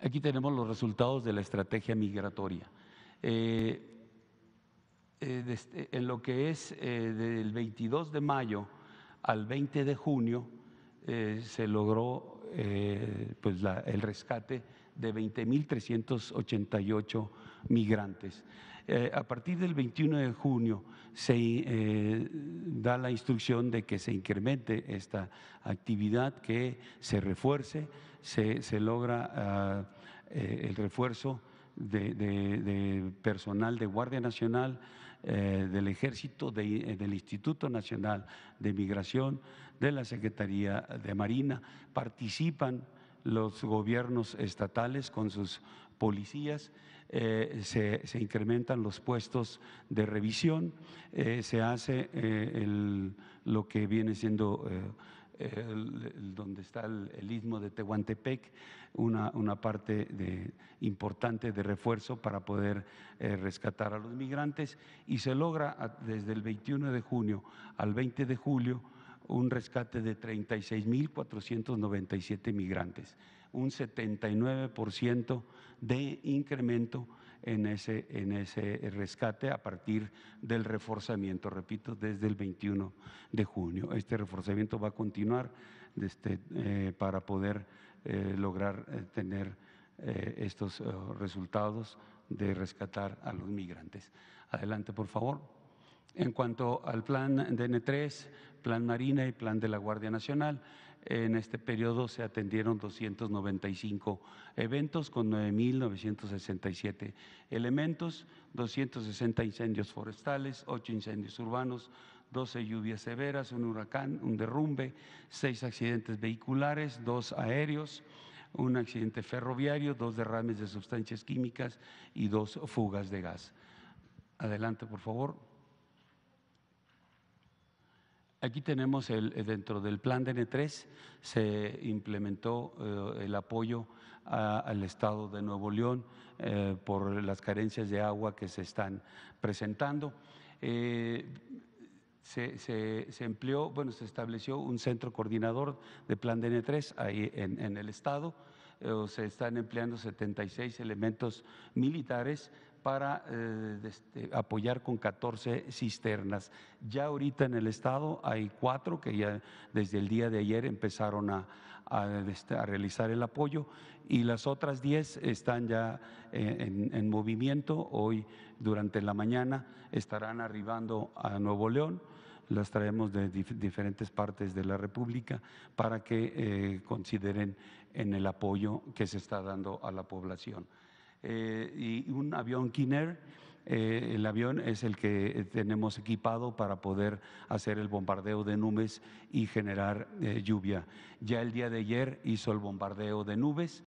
Aquí tenemos los resultados de la estrategia migratoria. Eh, eh, este, en lo que es eh, del 22 de mayo al 20 de junio se logró pues el rescate de 20.388 migrantes. Eh, a partir del 21 de junio se eh, da la instrucción de que se incremente esta actividad, que se refuerce, se, logra ah, eh, el refuerzo de, personal de Guardia Nacional, del Ejército, del Instituto Nacional de Migración, de la Secretaría de Marina, participan los gobiernos estatales con sus policías eh, se, incrementan los puestos de revisión, eh, se hace eh, lo que viene siendo... donde está el, istmo de Tehuantepec, una, parte importante de refuerzo para poder rescatar a los migrantes y se logra desde el 21 de junio al 20 de julio un rescate de 36.497 migrantes, un 79% de incremento en ese, en ese rescate a partir del reforzamiento, repito, desde el 21 de junio. Este reforzamiento va a continuar este, eh, para poder eh, lograr eh, tener estos resultados de rescatar a los migrantes. Adelante, por favor. En cuanto al plan DN3, plan Marina y plan de la Guardia Nacional, en este periodo se atendieron 295 eventos con 9.967 elementos, 260 incendios forestales, 8 incendios urbanos, 12 lluvias severas, un huracán, un derrumbe, 6 accidentes vehiculares, 2 aéreos, un accidente ferroviario, 2 derrames de sustancias químicas y 2 fugas de gas. Adelante, por favor. Aquí tenemos eh, dentro del plan DN3 se implementó eh, el apoyo al Estado de Nuevo León eh, por las carencias de agua que se están presentando. se, empleó, bueno, se estableció un centro coordinador de plan DN3 ahí en el Estado eh, se están empleando 76 elementos militares para eh, este, apoyar con 14 cisternas. Ya ahorita en el estado hay cuatro que ya desde el día de ayer empezaron a, este, realizar el apoyo y las otras 10 están ya eh, en, movimiento. Hoy durante la mañana estarán arribando a Nuevo León las traemos de diferentes partes de la República para que eh, consideren en el apoyo que se está dando a la población. Eh, y un avión Kiner, eh, el avión es el que tenemos equipado para poder hacer el bombardeo de nubes y generar lluvia. Ya el día de ayer hizo el bombardeo de nubes.